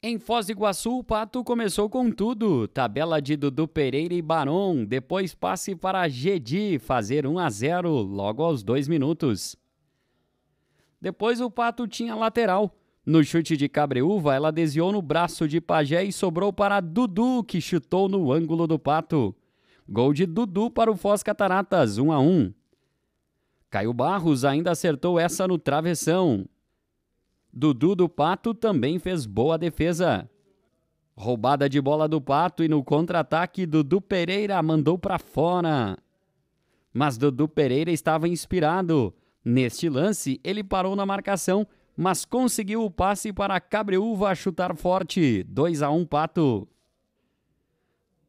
Em Foz do Iguaçu, o Pato começou com tudo. Tabela de Dudu Pereira e Barão, depois passe para Gedi fazer 1 a 0 logo aos dois minutos. Depois o Pato tinha lateral. No chute de Cabreúva, ela desviou no braço de Pajé e sobrou para Dudu, que chutou no ângulo do Pato. Gol de Dudu para o Foz Cataratas, 1 a 1. Caio Barros ainda acertou essa no travessão. Dudu do Pato também fez boa defesa. Roubada de bola do Pato e no contra-ataque, Dudu Pereira mandou para fora. Mas Dudu Pereira estava inspirado. Neste lance, ele parou na marcação, mas conseguiu o passe para Cabreúva chutar forte. 2 a 1 Pato.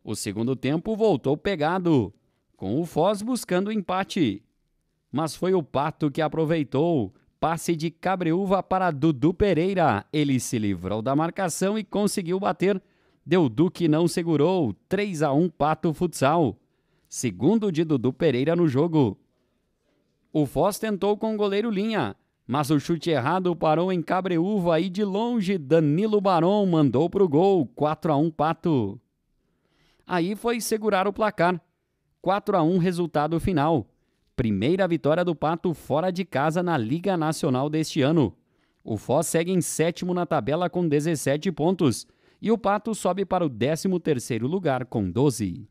O segundo tempo voltou pegado, com o Foz buscando empate. Mas foi o Pato que aproveitou, Passe de Cabreúva para Dudu Pereira. Ele se livrou da marcação e conseguiu bater. Deu Duque não segurou. 3 a 1 Pato Futsal. Segundo de Dudu Pereira no jogo. O Foz tentou com o goleiro Linha, mas o chute errado parou em Cabreúva e de longe Danilo Barão mandou pro gol. 4 a 1 Pato. Aí foi segurar o placar. 4 a 1 resultado final. Primeira vitória do Pato fora de casa na Liga Nacional deste ano. O Foz segue em sétimo na tabela com 17 pontos e o Pato sobe para o 13º lugar com 12.